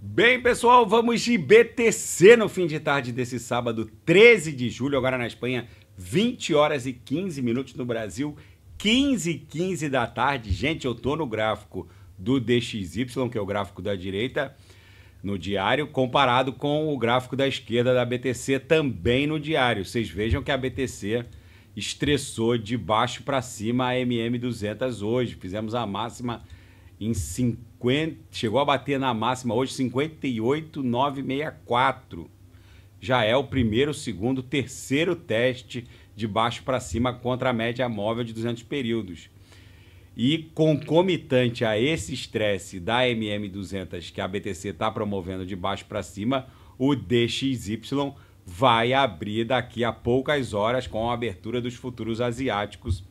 Bem, pessoal, vamos de BTC no fim de tarde desse sábado, 13 de julho, agora na Espanha, 20 horas e 15 minutos no Brasil, 15 e 15 da tarde. Gente, eu tô no gráfico do DXY, que é o gráfico da direita no diário, comparado com o gráfico da esquerda da BTC também no diário. Vocês vejam que a BTC estressou de baixo para cima a MM200 hoje. Fizemos a máxima em 50 50, chegou a bater na máxima hoje 58,964. Já é o primeiro, segundo, terceiro teste de baixo para cima contra a média móvel de 200 períodos. E concomitante a esse estresse da MM200 que a BTC está promovendo de baixo para cima, o DXY vai abrir daqui a poucas horas com a abertura dos futuros asiáticos.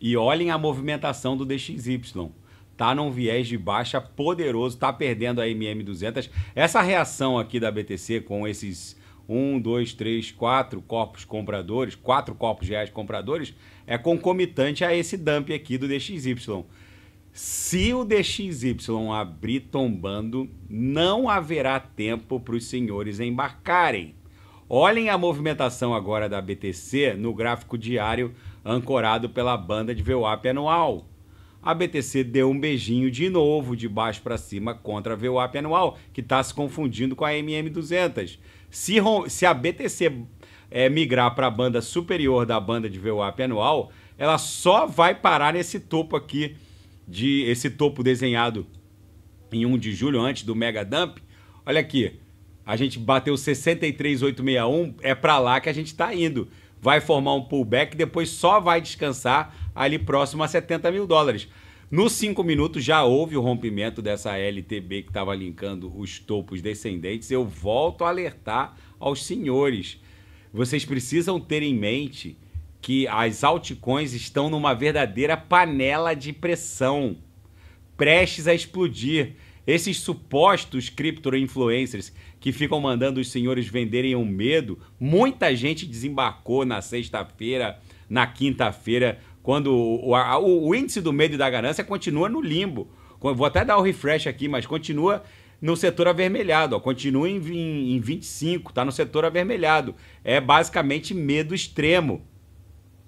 E olhem a movimentação do DXY tá num viés de baixa poderoso, tá perdendo a MM200. Essa reação aqui da BTC com esses um, dois, três, quatro corpos compradores, quatro corpos reais compradores, é concomitante a esse dump aqui do DXY. Se o DXY abrir tombando, não haverá tempo para os senhores embarcarem. Olhem a movimentação agora da BTC no gráfico diário ancorado pela banda de VWAP anual a BTC deu um beijinho de novo de baixo para cima contra a VWAP anual, que está se confundindo com a MM200. Se, se a BTC é, migrar para a banda superior da banda de VWAP anual, ela só vai parar nesse topo aqui, de esse topo desenhado em 1 de julho, antes do mega dump. Olha aqui, a gente bateu 63,861, é para lá que a gente está indo. Vai formar um pullback, depois só vai descansar ali próximo a 70 mil dólares. Nos cinco minutos já houve o rompimento dessa LTB que estava linkando os topos descendentes. Eu volto a alertar aos senhores. Vocês precisam ter em mente que as altcoins estão numa verdadeira panela de pressão, prestes a explodir. Esses supostos cripto influencers que ficam mandando os senhores venderem o um medo, muita gente desembarcou na sexta-feira, na quinta-feira, quando o, o, o índice do medo e da ganância continua no limbo. Vou até dar o um refresh aqui, mas continua no setor avermelhado, ó, continua em, em, em 25, está no setor avermelhado. É basicamente medo extremo.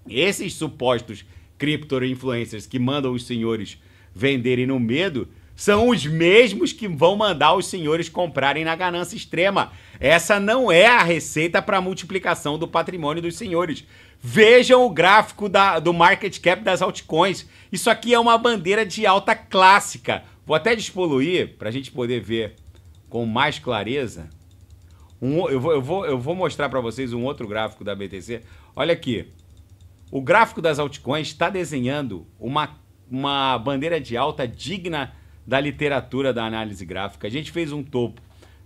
Esses supostos cripto influencers que mandam os senhores venderem no medo são os mesmos que vão mandar os senhores comprarem na ganância extrema. Essa não é a receita para multiplicação do patrimônio dos senhores. Vejam o gráfico da, do market cap das altcoins. Isso aqui é uma bandeira de alta clássica. Vou até despoluir para a gente poder ver com mais clareza. Um, eu, vou, eu, vou, eu vou mostrar para vocês um outro gráfico da BTC. Olha aqui. O gráfico das altcoins está desenhando uma, uma bandeira de alta digna da literatura da análise gráfica. A gente fez um topo,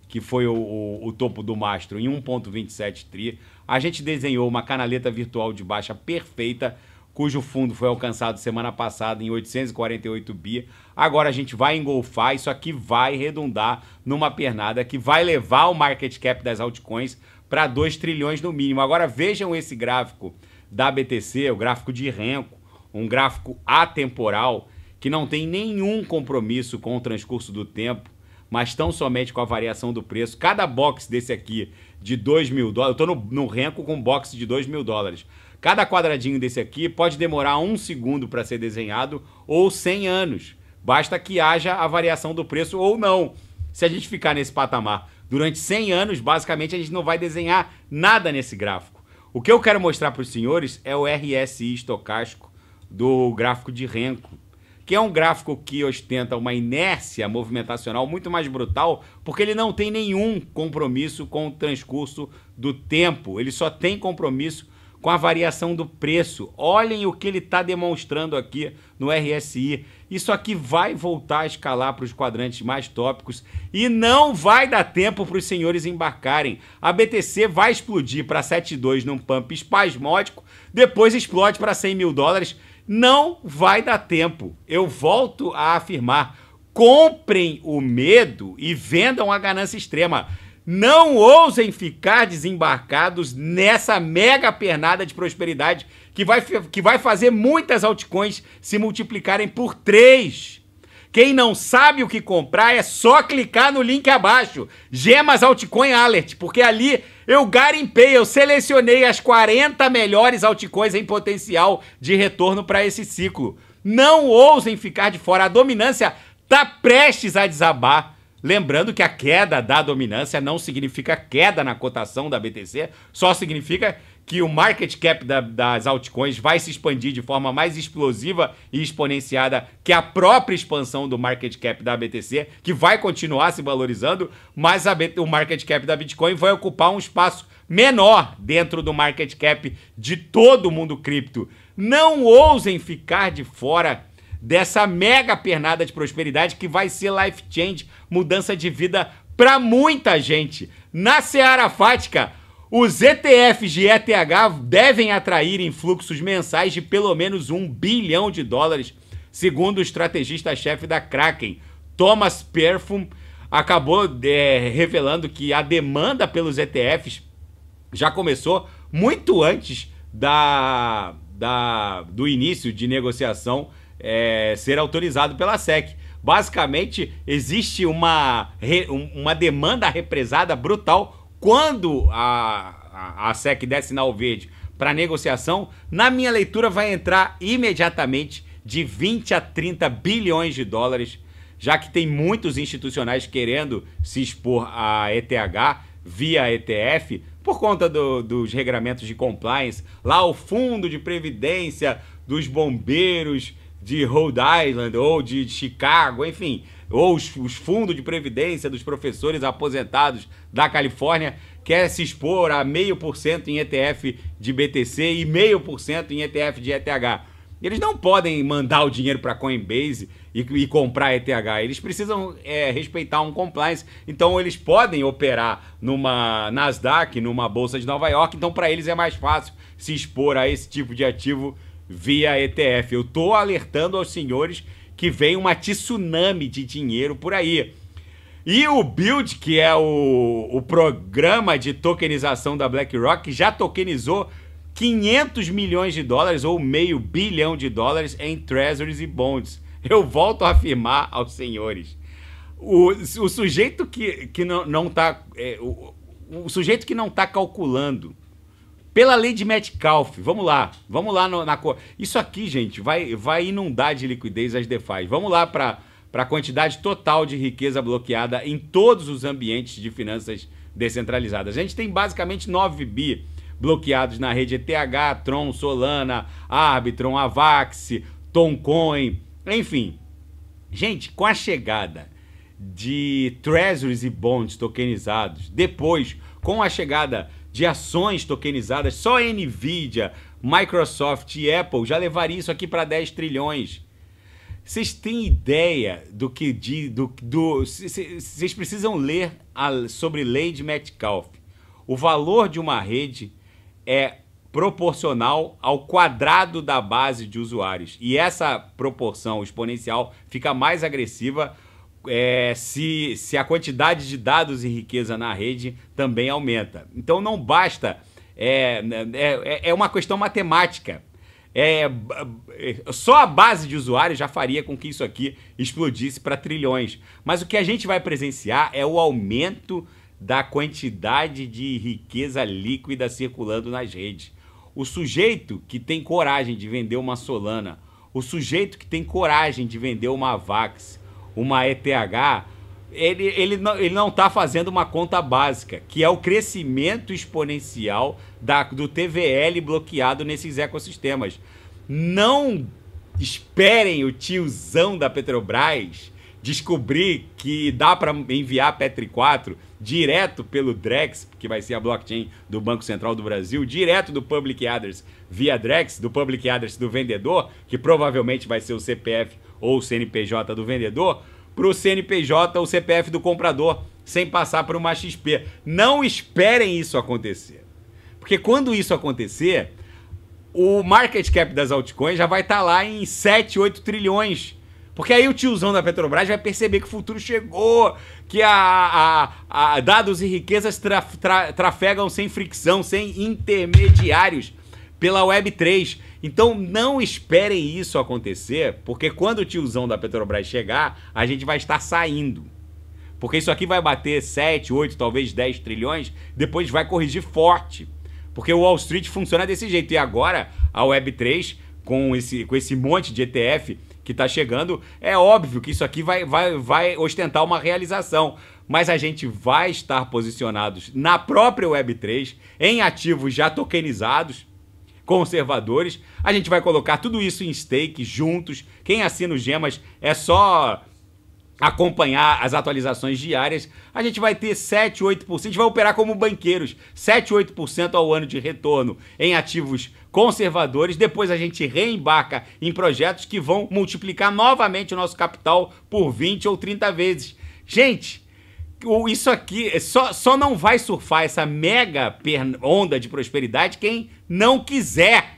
que foi o, o, o topo do mastro, em 1,27 tri. A gente desenhou uma canaleta virtual de baixa perfeita, cujo fundo foi alcançado semana passada em 848 bi. Agora a gente vai engolfar, isso aqui vai redundar numa pernada que vai levar o market cap das altcoins para 2 trilhões no mínimo. Agora vejam esse gráfico da BTC, o gráfico de renco, um gráfico atemporal que não tem nenhum compromisso com o transcurso do tempo mas tão somente com a variação do preço. Cada box desse aqui de 2 mil dólares, eu tô no, no renco com um box de 2 mil dólares. Cada quadradinho desse aqui pode demorar um segundo para ser desenhado ou 100 anos. Basta que haja a variação do preço ou não. Se a gente ficar nesse patamar durante 100 anos, basicamente a gente não vai desenhar nada nesse gráfico. O que eu quero mostrar para os senhores é o RSI estocástico do gráfico de renco que é um gráfico que ostenta uma inércia movimentacional muito mais brutal, porque ele não tem nenhum compromisso com o transcurso do tempo, ele só tem compromisso com a variação do preço. Olhem o que ele está demonstrando aqui no RSI. Isso aqui vai voltar a escalar para os quadrantes mais tópicos e não vai dar tempo para os senhores embarcarem. A BTC vai explodir para 7,2 num pump espasmódico, depois explode para 100 mil dólares não vai dar tempo. Eu volto a afirmar. Comprem o medo e vendam a ganância extrema. Não ousem ficar desembarcados nessa mega pernada de prosperidade que vai, que vai fazer muitas altcoins se multiplicarem por três quem não sabe o que comprar é só clicar no link abaixo. Gemas Altcoin Alert, porque ali eu garimpei, eu selecionei as 40 melhores altcoins em potencial de retorno para esse ciclo. Não ousem ficar de fora. A dominância tá prestes a desabar. Lembrando que a queda da dominância não significa queda na cotação da BTC, só significa que o market cap da, das altcoins vai se expandir de forma mais explosiva e exponenciada que a própria expansão do market cap da BTC, que vai continuar se valorizando, mas a, o market cap da Bitcoin vai ocupar um espaço menor dentro do market cap de todo o mundo cripto. Não ousem ficar de fora dessa mega pernada de prosperidade que vai ser life change, mudança de vida para muita gente. Na Seara Fática, os ETFs de ETH devem atrair influxos mensais de pelo menos um bilhão de dólares, segundo o estrategista-chefe da Kraken, Thomas Perfum, acabou é, revelando que a demanda pelos ETFs já começou muito antes da, da, do início de negociação é, ser autorizado pela SEC. Basicamente, existe uma, uma demanda represada brutal quando a, a, a SEC der sinal verde para negociação, na minha leitura vai entrar imediatamente de 20 a 30 bilhões de dólares, já que tem muitos institucionais querendo se expor a ETH via ETF por conta do, dos regramentos de compliance, lá o fundo de previdência dos bombeiros de Rhode Island ou de Chicago, enfim, ou os, os fundos de previdência dos professores aposentados da Califórnia quer se expor a meio por cento em ETF de BTC e meio por cento em ETF de ETH. Eles não podem mandar o dinheiro para Coinbase e, e, comprar ETH. Eles precisam é, respeitar um compliance. Então eles podem operar numa Nasdaq, numa bolsa de Nova York. Então para eles é mais fácil se expor a esse tipo de ativo via ETF. Eu estou alertando aos senhores que vem uma tsunami de dinheiro por aí. E o Build, que é o, o programa de tokenização da BlackRock, já tokenizou 500 milhões de dólares ou meio bilhão de dólares em treasuries e bonds. Eu volto a afirmar aos senhores. O, o sujeito que, que não, não tá, É, o, o sujeito que não está calculando pela lei de Metcalf, vamos lá, vamos lá no, na cor. Isso aqui, gente, vai, vai inundar de liquidez as DeFi. Vamos lá para a quantidade total de riqueza bloqueada em todos os ambientes de finanças descentralizadas. A gente tem basicamente 9 bi bloqueados na rede ETH, Tron, Solana, Arbitron, Avax, Toncoin, enfim. Gente, com a chegada de treasuries e bonds tokenizados, depois com a chegada de ações tokenizadas, só Nvidia, Microsoft e Apple já levaria isso aqui para 10 trilhões. Vocês têm ideia do que de, do, do vocês precisam ler a, sobre lei de Metcalfe. O valor de uma rede é proporcional ao quadrado da base de usuários. E essa proporção exponencial fica mais agressiva é, se, se a quantidade de dados e riqueza na rede também aumenta. Então não basta. É, né, é, é, é uma questão matemática. É, só a base de usuários já faria com que isso aqui explodisse para trilhões. Mas o que a gente vai presenciar é o aumento da quantidade de riqueza líquida circulando nas redes. O sujeito que tem coragem de vender uma Solana, o sujeito que tem coragem de vender uma Vax, uma ETH, ele, ele, não, ele não está fazendo uma conta básica, que é o crescimento exponencial da, do TVL bloqueado nesses ecossistemas. Não esperem o tiozão da Petrobras descobrir que dá para enviar Petri 4 direto pelo Drex, que vai ser a blockchain do Banco Central do Brasil, direto do Public Address via Drex, do Public Address do vendedor, que provavelmente vai ser o CPF ou CNPJ do vendedor para o CNPJ ou CPF do comprador sem passar por uma XP. Não esperem isso acontecer. Porque quando isso acontecer, o market cap das altcoins já vai estar tá lá em 7, 8 trilhões. Porque aí o tiozão da Petrobras vai perceber que o futuro chegou, que a, a, a dados e riquezas traf, tra, trafegam sem fricção, sem intermediários pela Web3. Então não esperem isso acontecer, porque quando o tiozão da Petrobras chegar, a gente vai estar saindo. Porque isso aqui vai bater 7, 8, talvez 10 trilhões, depois vai corrigir forte. Porque o Wall Street funciona desse jeito. E agora a Web3, com esse, com esse monte de ETF que está chegando, é óbvio que isso aqui vai, vai, vai ostentar uma realização mas a gente vai estar posicionados na própria Web3, em ativos já tokenizados, conservadores. A gente vai colocar tudo isso em stake juntos. Quem assina os Gemas é só acompanhar as atualizações diárias, a gente vai ter 7, 8%, a gente vai operar como banqueiros, 7, 8% ao ano de retorno em ativos conservadores, depois a gente reembarca em projetos que vão multiplicar novamente o nosso capital por 20 ou 30 vezes. Gente, isso aqui é só, só não vai surfar essa mega onda de prosperidade quem não quiser.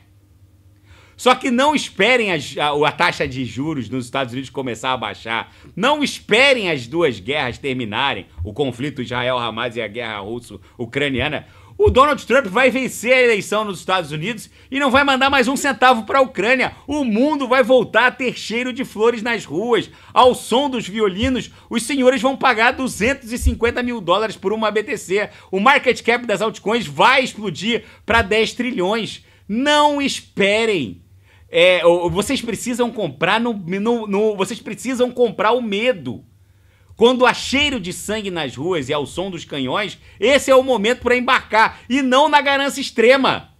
Só que não esperem as, a, a taxa de juros nos Estados Unidos começar a baixar. Não esperem as duas guerras terminarem, o conflito Israel-Hamas e a guerra russo-ucraniana, o Donald Trump vai vencer a eleição nos Estados Unidos e não vai mandar mais um centavo para a Ucrânia. O mundo vai voltar a ter cheiro de flores nas ruas. Ao som dos violinos, os senhores vão pagar 250 mil dólares por uma BTC. O market cap das altcoins vai explodir para 10 trilhões. Não esperem. É, vocês precisam comprar no, no, no vocês precisam comprar o medo. Quando há cheiro de sangue nas ruas e ao som dos canhões, esse é o momento para embarcar e não na ganância extrema.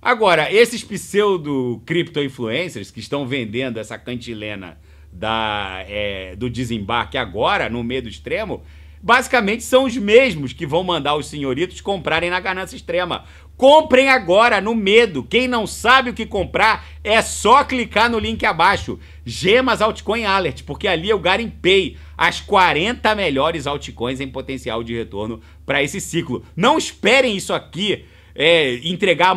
Agora, esses pseudo-cripto-influencers que estão vendendo essa cantilena da, é, do desembarque agora, no medo extremo, basicamente são os mesmos que vão mandar os senhoritos comprarem na ganância extrema. Comprem agora no medo. Quem não sabe o que comprar é só clicar no link abaixo. Gemas Altcoin Alert, porque ali eu garimpei as 40 melhores altcoins em potencial de retorno para esse ciclo. Não esperem isso aqui é, entregar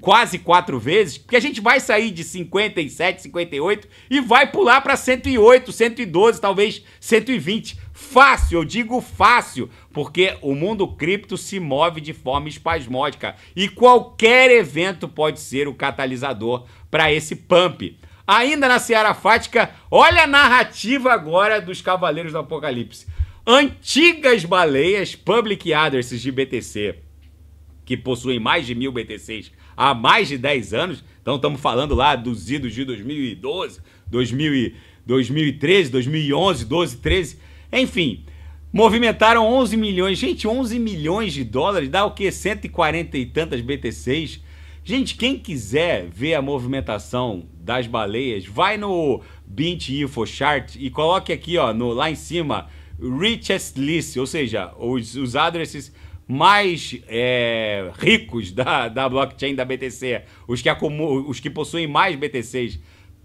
quase quatro vezes, porque a gente vai sair de 57, 58 e vai pular para 108, 112, talvez 120. Fácil, eu digo fácil, porque o mundo cripto se move de forma espasmódica e qualquer evento pode ser o catalisador para esse pump. Ainda na Seara Fática, olha a narrativa agora dos Cavaleiros do Apocalipse. Antigas baleias, public addresses de BTC que possuem mais de mil BTCs há mais de 10 anos, então estamos falando lá dos idos de 2012, 2000, 2013, 2011, 12, 13, enfim, movimentaram 11 milhões, gente, 11 milhões de dólares, dá o que? 140 e tantas BTCs, Gente, quem quiser ver a movimentação das baleias, vai no Bint Info Chart e coloque aqui, ó, no, lá em cima, richest list, ou seja, os, os addresses mais é, ricos da, da blockchain da BTC, os que, acumul, os que possuem mais BTCs,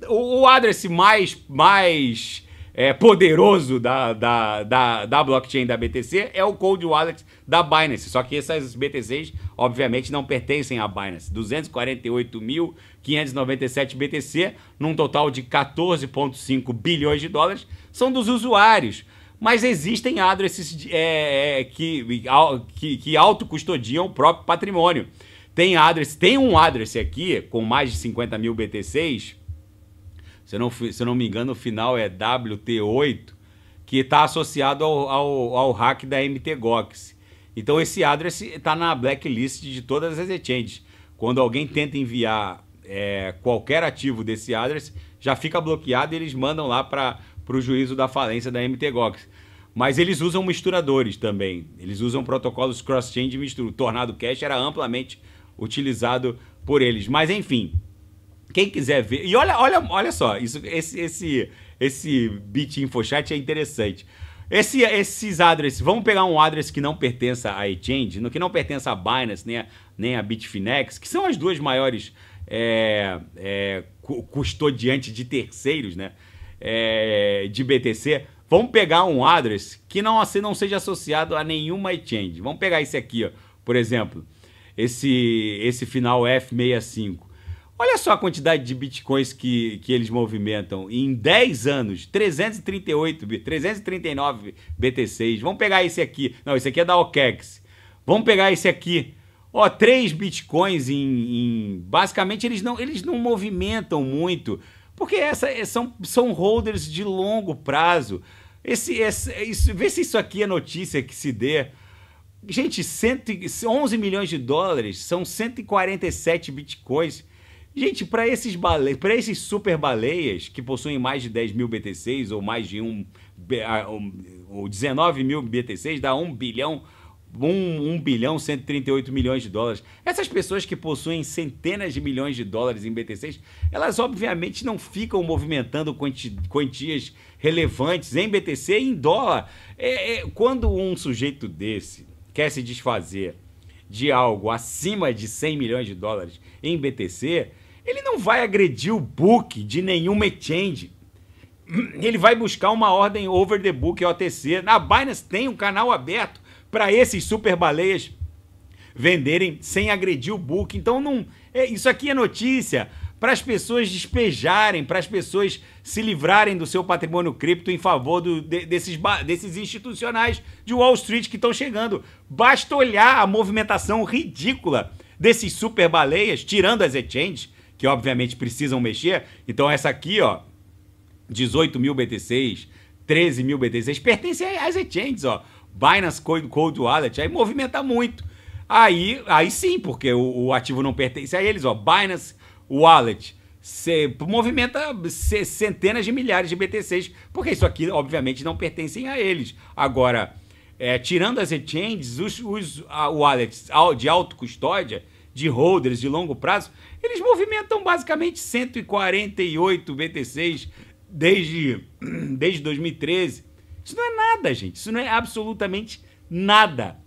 o, o address mais, mais é, poderoso da, da, da, da, blockchain da BTC é o Cold Wallet da Binance. Só que essas BTCs, obviamente, não pertencem à Binance. 248.597 BTC, num total de 14,5 bilhões de dólares, são dos usuários mas existem addresses é, é, que, que, que autocustodiam o próprio patrimônio. Tem ADRES, tem um address aqui com mais de 50 mil BTCs, se eu não, se eu não me engano o final é WT8, que está associado ao, ao, ao, hack da Mt Gox Então esse address está na blacklist de todas as exchanges. Quando alguém tenta enviar é, qualquer ativo desse address, já fica bloqueado e eles mandam lá para para o juízo da falência da MTGOX. Mas eles usam misturadores também. Eles usam protocolos cross-chain de mistura. O Tornado Cash era amplamente utilizado por eles. Mas enfim, quem quiser ver. E olha, olha, olha só, isso, esse, esse, esse bit InfoChat é interessante. Esse, esses addresses, vamos pegar um address que não pertença a Exchange, que não pertença a Binance, nem a, nem a Bitfinex, que são as duas maiores é, é, custodiantes de terceiros, né? é, de BTC, vamos pegar um address que não, assim, não seja associado a nenhuma exchange. Vamos pegar esse aqui, ó, por exemplo, esse, esse final F65. Olha só a quantidade de bitcoins que, que eles movimentam. Em 10 anos, 338, 339 BTCs. Vamos pegar esse aqui. Não, esse aqui é da OKEX. Vamos pegar esse aqui. Ó, 3 bitcoins em, em... Basicamente, eles não, eles não movimentam muito. Porque essa, é, são, são holders de longo prazo. Esse, esse, isso, vê se isso aqui é notícia que se dê. Gente, cento, 11 milhões de dólares são 147 bitcoins. Gente, para esses, esses super baleias que possuem mais de 10 mil BTCs ou mais de um, ah, ou 19 mil BTCs, dá 1 bilhão 1, 1 bilhão 138 milhões de dólares. Essas pessoas que possuem centenas de milhões de dólares em BTCs, elas obviamente não ficam movimentando quantias relevantes em BTC e em dólar. É, é, quando um sujeito desse quer se desfazer de algo acima de 100 milhões de dólares em BTC, ele não vai agredir o book de nenhuma exchange ele vai buscar uma ordem over the book OTC. Na Binance tem um canal aberto para esses super baleias venderem sem agredir o book. Então não, é, isso aqui é notícia para as pessoas despejarem, para as pessoas se livrarem do seu patrimônio cripto em favor do, de, desses, desses institucionais de Wall Street que estão chegando. Basta olhar a movimentação ridícula desses super baleias, tirando as exchanges, que obviamente precisam mexer. Então essa aqui, ó, 18 mil BTCs, 13 mil BTCs, pertencem às exchanges, ó. Binance Cold, Cold Wallet, aí movimenta muito. Aí, aí sim, porque o, o ativo não pertence a eles, ó, Binance Wallet. Cê, movimenta cê, centenas de milhares de BTCs, porque isso aqui, obviamente, não pertence a eles. Agora, é, tirando as exchanges, os, os a, wallets de auto custódia, de holders de longo prazo, eles movimentam basicamente 148 BTCs desde, desde 2013. Isso não é nada, gente. Isso não é absolutamente nada.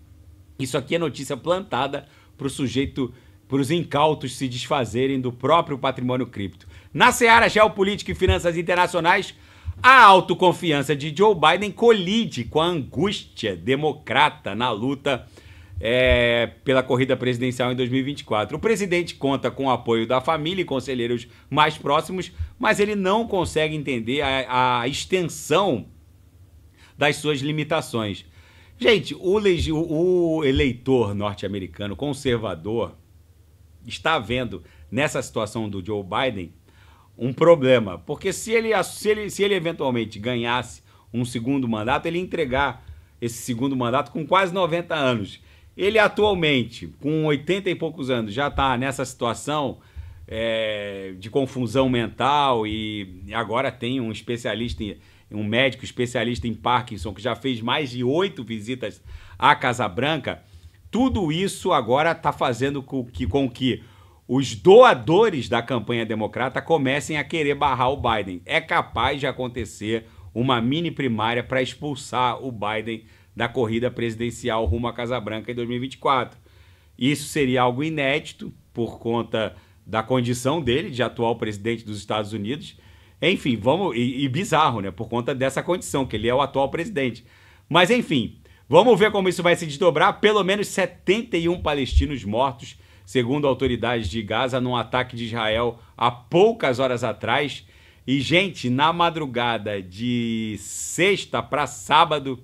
Isso aqui é notícia plantada para o sujeito, para os incautos se desfazerem do próprio patrimônio cripto. Na seara geopolítica e finanças internacionais, a autoconfiança de Joe Biden colide com a angústia democrata na luta é, pela corrida presidencial em 2024. O presidente conta com o apoio da família e conselheiros mais próximos, mas ele não consegue entender a, a extensão das suas limitações. Gente, o, o eleitor norte-americano conservador está vendo nessa situação do Joe Biden um problema, porque se ele, se ele, se ele eventualmente ganhasse um segundo mandato, ele ia entregar esse segundo mandato com quase 90 anos. Ele atualmente, com 80 e poucos anos, já está nessa situação é, de confusão mental e agora tem um especialista em um médico especialista em Parkinson que já fez mais de oito visitas à Casa Branca, tudo isso agora está fazendo com que, com que os doadores da campanha democrata comecem a querer barrar o Biden. É capaz de acontecer uma mini primária para expulsar o Biden da corrida presidencial rumo à Casa Branca em 2024. Isso seria algo inédito por conta da condição dele de atual presidente dos Estados Unidos enfim, vamos. E, e bizarro, né? Por conta dessa condição, que ele é o atual presidente. Mas enfim, vamos ver como isso vai se desdobrar. Pelo menos 71 palestinos mortos, segundo autoridades de Gaza, num ataque de Israel há poucas horas atrás. E, gente, na madrugada de sexta para sábado,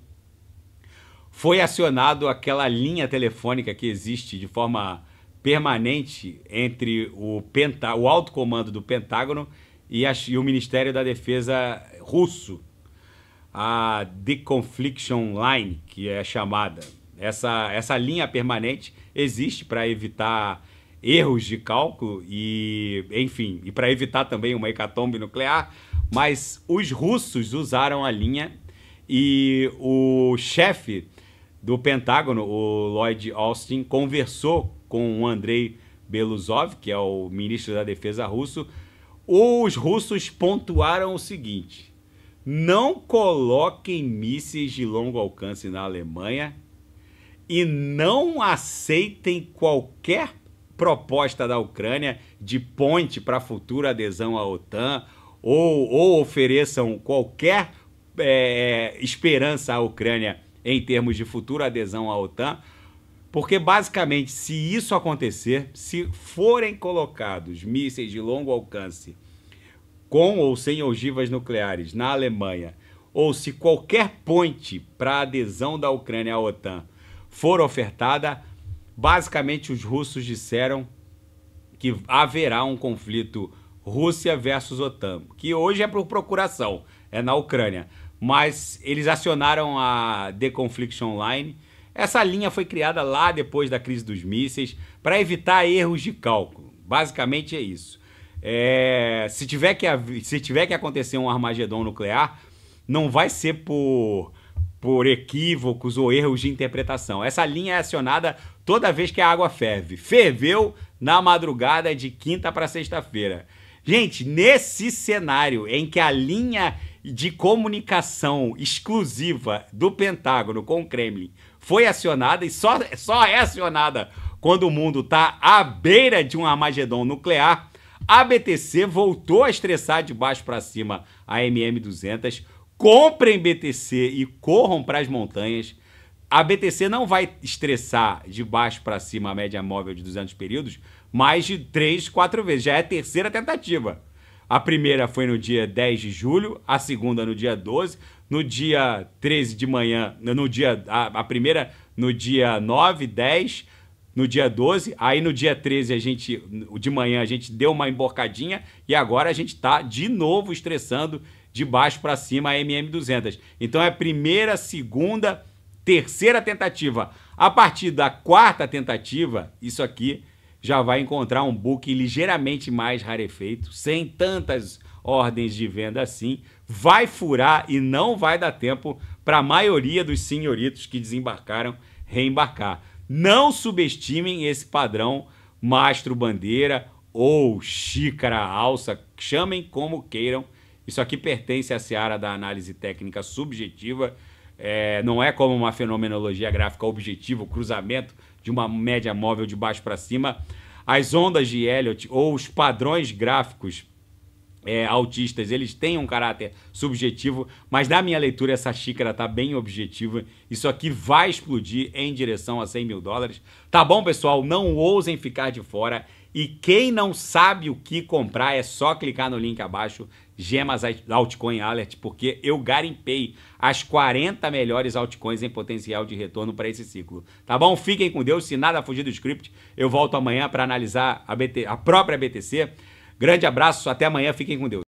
foi acionado aquela linha telefônica que existe de forma permanente entre o, Penta, o alto comando do Pentágono e, a, e o Ministério da Defesa russo, a Deconfliction Line, que é chamada. Essa, essa linha permanente existe para evitar erros de cálculo e, enfim, e para evitar também uma hecatombe nuclear, mas os russos usaram a linha e o chefe do Pentágono, o Lloyd Austin, conversou com o Andrei Belousov, que é o ministro da Defesa russo, os russos pontuaram o seguinte: não coloquem mísseis de longo alcance na Alemanha e não aceitem qualquer proposta da Ucrânia de ponte para futura adesão à OTAN ou, ou ofereçam qualquer é, esperança à Ucrânia em termos de futura adesão à OTAN, porque basicamente, se isso acontecer, se forem colocados mísseis de longo alcance com ou sem ogivas nucleares na Alemanha, ou se qualquer ponte para adesão da Ucrânia à OTAN for ofertada, basicamente os russos disseram que haverá um conflito Rússia versus OTAN, que hoje é por procuração, é na Ucrânia. Mas eles acionaram a deconfliction line Online essa linha foi criada lá depois da crise dos mísseis para evitar erros de cálculo. Basicamente é isso. É, se, tiver que, se tiver que acontecer um armagedom nuclear, não vai ser por, por equívocos ou erros de interpretação. Essa linha é acionada toda vez que a água ferve. Ferveu na madrugada de quinta para sexta-feira. Gente, nesse cenário em que a linha de comunicação exclusiva do Pentágono com o Kremlin foi acionada e só, só é acionada quando o mundo está à beira de um Armagedon nuclear, a BTC voltou a estressar de baixo para cima a MM200. Comprem BTC e corram para as montanhas. A BTC não vai estressar de baixo para cima a média móvel de 200 períodos mais de 3, 4 vezes. Já é a terceira tentativa. A primeira foi no dia 10 de julho, a segunda no dia 12 no dia 13 de manhã, no dia a, a primeira no dia 9, 10, no dia 12, aí no dia 13 a gente de manhã a gente deu uma emborcadinha e agora a gente está de novo estressando de baixo para cima a MM200. Então é primeira, segunda, terceira tentativa. A partir da quarta tentativa, isso aqui já vai encontrar um book ligeiramente mais rarefeito, sem tantas ordens de venda assim, vai furar e não vai dar tempo para a maioria dos senhoritos que desembarcaram reembarcar. Não subestimem esse padrão mastro bandeira ou xícara alça, chamem como queiram. Isso aqui pertence à seara da análise técnica subjetiva. É, não é como uma fenomenologia gráfica objetiva, o cruzamento de uma média móvel de baixo para cima. As ondas de Elliot ou os padrões gráficos é, autistas, eles têm um caráter subjetivo, mas da minha leitura essa xícara está bem objetiva. Isso aqui vai explodir em direção a 100 mil dólares. Tá bom, pessoal? Não ousem ficar de fora. E quem não sabe o que comprar, é só clicar no link abaixo, Gemas Altcoin Alert, porque eu garimpei as 40 melhores altcoins em potencial de retorno para esse ciclo. Tá bom? Fiquem com Deus. Se nada fugir do script, eu volto amanhã para analisar a, BT, a própria BTC Grande abraço, até amanhã, fiquem com Deus.